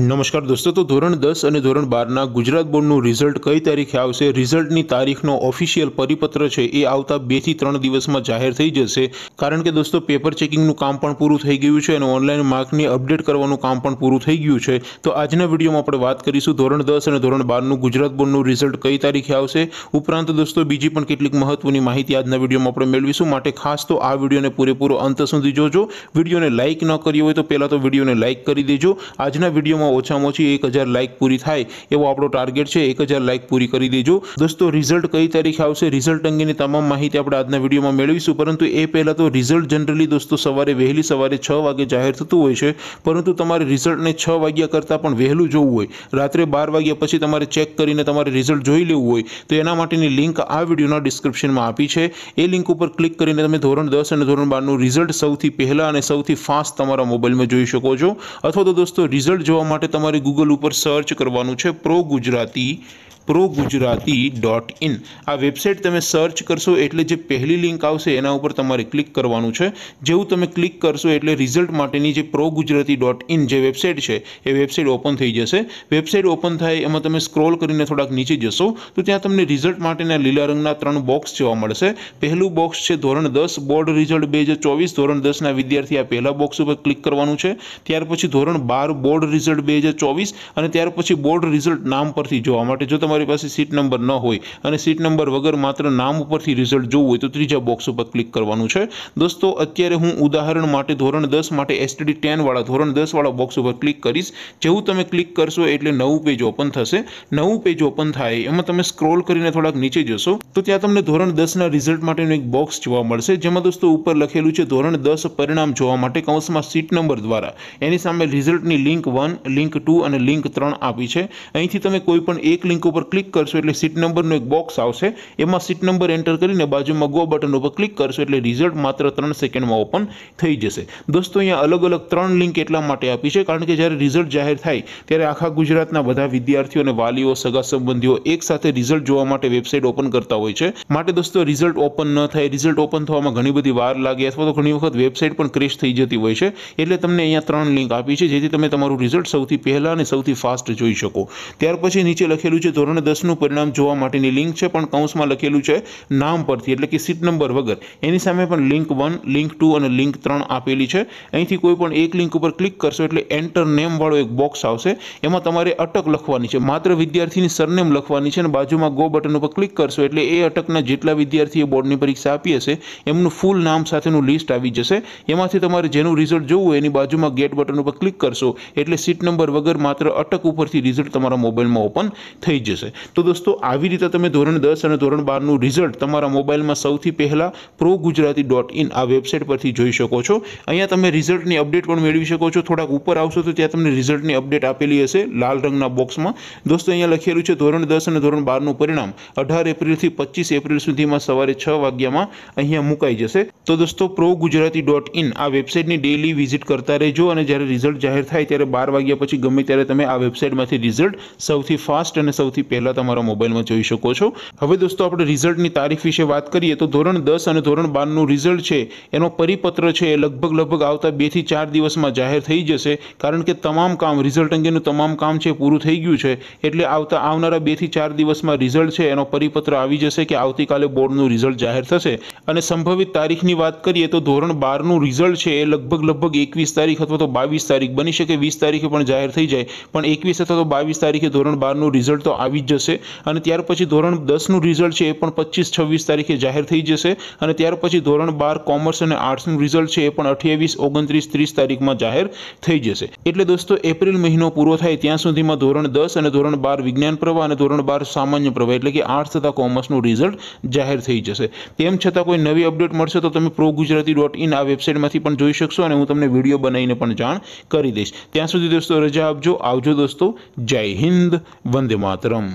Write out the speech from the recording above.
નમસ્કાર દોસ્તો તો ધોરણ દસ અને ધોરણ બારના ગુજરાત બોર્ડનું રિઝલ્ટ કઈ તારીખે આવશે રિઝલ્ટની તારીખનો ઓફિશિયલ પરિપત્ર છે એ આવતા બેથી ત્રણ દિવસમાં જાહેર થઈ જશે કારણ કે દોસ્તો પેપર ચેકિંગનું કામ પણ પૂરું થઈ ગયું છે અને ઓનલાઈન માર્કને અપડેટ કરવાનું કામ પણ પૂરું થઈ ગયું છે તો આજના વિડીયોમાં આપણે વાત કરીશું ધોરણ દસ અને ધોરણ બારનું ગુજરાત બોર્ડનું રિઝલ્ટ કઈ તારીખે આવશે ઉપરાંત દોસ્તો બીજી પણ કેટલીક મહત્વની માહિતી આજના વિડીયોમાં આપણે મેળવીશું માટે ખાસ તો આ વિડીયોને પૂરેપૂરો અંત સુધી જોજો વિડીયોને લાઇક ન કર્યો હોય તો પહેલાં તો વિડીયોને લાઇક કરી દેજો આજના વિડીયોમાં વિડીયોમાં ઓછામાં ઓછી એક હજાર લાઇક પૂરી થાય એવો આપણો ટાર્ગેટ છે એક હજાર લાઇક પૂરી કરી દેજો દોસ્તો રિઝલ્ટ કઈ તારીખે આવશે રિઝલ્ટ અંગેની તમામ માહિતી આપણે આજના વિડીયોમાં મેળવીશું પરંતુ એ પહેલાં તો રિઝલ્ટ જનરલી દોસ્તો સવારે વહેલી સવારે છ વાગે જાહેર થતું હોય છે પરંતુ તમારે રિઝલ્ટને છ વાગ્યા કરતાં પણ વહેલું જોવું હોય રાત્રે બાર વાગ્યા પછી તમારે ચેક કરીને તમારે રિઝલ્ટ જોઈ લેવું હોય તો એના માટેની લિંક આ વિડીયોના ડિસ્ક્રિપ્શનમાં આપી છે એ લિંક ઉપર ક્લિક કરીને તમે ધોરણ દસ અને ધોરણ બારનું રિઝલ્ટ સૌથી પહેલાં અને સૌથી ફાસ્ટ તમારા મોબાઈલમાં જોઈ શકો છો અથવા તો દોસ્તો રિઝલ્ટ જોવા માટે તમારે ગૂગલ ઉપર સર્ચ કરવાનું છે pro Gujarati pro Gujarati dot in આ વેબસાઇટ તમે સર્ચ કરશો એટલે જે પહેલી લિંક આવશે એના ઉપર તમારે ક્લિક કરવાનું છે જેવું તમે ક્લિક કરશો એટલે રિઝલ્ટ માટેની જે પ્રો ગુજરાતી ડોટ ઇન જે વેબસાઇટ છે એ વેબસાઇટ ઓપન થઈ જશે વેબસાઇટ ઓપન થાય એમાં તમે સ્ક્રોલ કરીને થોડાક નીચે જશો તો ત્યાં તમને રિઝલ્ટ માટેના લીલા રંગના ત્રણ બોક્સ જોવા મળશે પહેલું બોક્સ છે ધોરણ દસ બોર્ડ રિઝલ્ટ બે હજાર ચોવીસ ધોરણ દસના વિદ્યાર્થી આ પહેલા બોક્સ ઉપર ક્લિક કરવાનું છે ત્યાર પછી ધોરણ બાર બોર્ડ રિઝલ્ટ રિઝલ્ટ બે હજાર ચોવીસ અને ત્યાર પછી બોર્ડ રિઝલ્ટ નામ પરથી જોવા માટે જો તમારી પાસે સીટ નંબર ન હોય અને સીટ નંબર વગર માત્ર નામ ઉપરથી રિઝલ્ટ જોવું હોય તો ત્રીજા બોક્સ ઉપર ક્લિક કરવાનું છે દોસ્તો અત્યારે હું ઉદાહરણ માટે ધોરણ દસ માટે એસટીડી ટેનવાળા ધોરણ દસવાળા બોક્સ ઉપર ક્લિક કરીશ જેવું તમે ક્લિક કરશો એટલે નવું પેજ ઓપન થશે નવું પેજ ઓપન થાય એમાં તમે સ્ક્રોલ કરીને થોડાક નીચે જશો તો ત્યાં તમને ધોરણ દસના રિઝલ્ટ માટેનું એક બોક્સ જોવા મળશે જેમાં દોસ્તો ઉપર લખેલું છે ધોરણ દસ પરિણામ જોવા માટે કૌંસમાં સીટ નંબર દ્વારા એની સામે રિઝલ્ટની લિંક વન લિંક ટુ અને લિંક ત્રણ આપી છે અહીંથી તમે કોઈ પણ એક લિંક ઉપર ક્લિક કરશો એટલે સીટ નંબરનો એક બોક્સ આવશે એમાં સીટ નંબર એન્ટર કરીને બાજુમાં ગો બટન ઉપર ક્લિક કરશો એટલે રિઝલ્ટ માત્ર ત્રણ સેકન્ડમાં ઓપન થઈ જશે દોસ્તો અહીંયા અલગ અલગ ત્રણ લિંક એટલા માટે આપી છે કારણ કે જ્યારે રિઝલ્ટ જાહેર થાય ત્યારે આખા ગુજરાતના બધા વિદ્યાર્થીઓ અને વાલીઓ સગા સંબંધીઓ એક સાથે રિઝલ્ટ જોવા માટે વેબસાઇટ ઓપન કરતા હોય છે માટે દોસ્તો રિઝલ્ટ ઓપન ન થાય રિઝલ્ટ ઓપન થવામાં ઘણી બધી વાર લાગે અથવા તો ઘણી વખત વેબસાઇટ પણ ક્રેશ થઈ જતી હોય છે એટલે તમને અહીંયા ત્રણ લિંક આપી છે જેથી તમે તમારું રિઝલ્ટ સૌથી પહેલાં અને સૌથી ફાસ્ટ જોઈ શકો ત્યાર પછી નીચે લખેલું છે ધોરણ દસનું પરિણામ જોવા માટેની લિંક છે પણ કૌંસમાં લખેલું છે નામ પરથી એટલે કે સીટ નંબર વગર એની સામે પણ લિંક વન લિંક ટુ અને લિંક ત્રણ આપેલી છે અહીંથી કોઈ પણ એક લિંક ઉપર ક્લિક કરશો એટલે એન્ટર નેમવાળો એક બોક્સ આવશે એમાં તમારે અટક લખવાની છે માત્ર વિદ્યાર્થીની સરનેમ લખવાની છે અને બાજુમાં ગો બટન ઉપર ક્લિક કરશો એટલે એ અટકના જેટલા વિદ્યાર્થીઓ બોર્ડની પરીક્ષા આપી હશે એમનું ફૂલ નામ સાથેનું લિસ્ટ આવી જશે એમાંથી તમારે જેનું રિઝલ્ટ જોવું એની બાજુમાં ગેટ બટન ઉપર ક્લિક કરશો એટલે સીટ નંબર વગર માત્ર અટક ઉપરથી રિઝલ્ટ તમારા મોબાઈલમાં ઓપન થઈ જશે તો દોસ્તો આવી રીતે તમે ધોરણ દસ અને ધોરણ બારનું રિઝલ્ટ તમારા મોબાઈલમાં સૌથી પહેલાં પ્રો ગુજરાતી ડોટ ઇન આ વેબસાઇટ પરથી જોઈ શકો છો અહીંયા તમે રિઝલ્ટની અપડેટ પણ મેળવી શકો છો થોડાક ઉપર આવશો તો ત્યાં તમને રિઝલ્ટની અપડેટ આપેલી હશે લાલ રંગના બોક્સમાં દોસ્તો અહીંયા લખેલું છે ધોરણ દસ અને ધોરણ બારનું પરિણામ અઢાર એપ્રિલથી પચીસ એપ્રિલ સુધીમાં સવારે છ વાગ્યામાં અહીંયા મુકાઈ જશે તો દોસ્તો પ્રો ગુજરાતી ડોટ ઇન આ વેબસાઇટની ડેલી વિઝિટ કરતા રહેજો અને જ્યારે રિઝલ્ટ જાહેર થાય ત્યારે બાર વાગ્યા પછી ગમે ત્યારે તમે આ વેબસાઇટમાંથી રિઝલ્ટ સૌથી ફાસ્ટ અને સૌથી પહેલાં તમારા મોબાઈલમાં જોઈ શકો છો હવે દોસ્તો આપણે રિઝલ્ટની તારીખ વિશે વાત કરીએ તો ધોરણ દસ અને ધોરણ બારનું રિઝલ્ટ છે એનો પરિપત્ર છે એ લગભગ લગભગ આવતા બેથી ચાર દિવસમાં જાહેર થઈ જશે કારણ કે તમામ કામ રિઝલ્ટ અંગેનું તમામ કામ છે પૂરું થઈ ગયું છે એટલે આવતા આવનારા બેથી ચાર દિવસમાં રિઝલ્ટ છે એનો પરિપત્ર આવી જશે કે આવતીકાલે બોર્ડનું રિઝલ્ટ જાહેર થશે અને સંભવિત તારીખની વાત કરીએ તો ધોરણ બારનું રિઝલ્ટ છે એ લગભગ લગભગ એકવીસ તારીખ અથવા તો બાવીસ તારીખ બની શકે વીસ તારીખે પણ જાહેર થઈ જાય પણ એકવીસ અથવા તો બાવીસ તારીખે ધોરણ બારનું રિઝલ્ટ તો આવી જ જશે અને ત્યાર પછી ધોરણ દસનું રિઝલ્ટ છે એ પણ પચીસ છવ્વીસ તારીખે જાહેર થઈ જશે અને ત્યાર પછી ધોરણ બાર કોમર્સ અને આર્ટ્સનું રિઝલ્ટ છે એ પણ અઠ્યાવીસ ઓગણત્રીસ ત્રીસ તારીખમાં જાહેર થઈ જશે એટલે દોસ્તો એપ્રિલ મહિનો પૂરો થાય ત્યાં સુધીમાં ધોરણ દસ અને ધોરણ બાર વિજ્ઞાન પ્રવાહ અને ધોરણ બાર સામાન્ય પ્રવાહ એટલે કે આર્ટ્સ તથા કોમર્સનું રિઝલ્ટ જાહેર થઈ જશે તેમ છતાં કોઈ નવી અપડેટ મળશે તો તમે પ્રો ગુજરાતી ડોટ ઇન આ વેબસાઇટમાંથી પણ જોઈ શકશો અને હું તમને વિડીયો બનાવીને પણ જાણ કરી દઈશ ત્યાં સુધી દોસ્તો રજા આપજો આવજો દોસ્તો જય હિન્દ વંદે માતરમ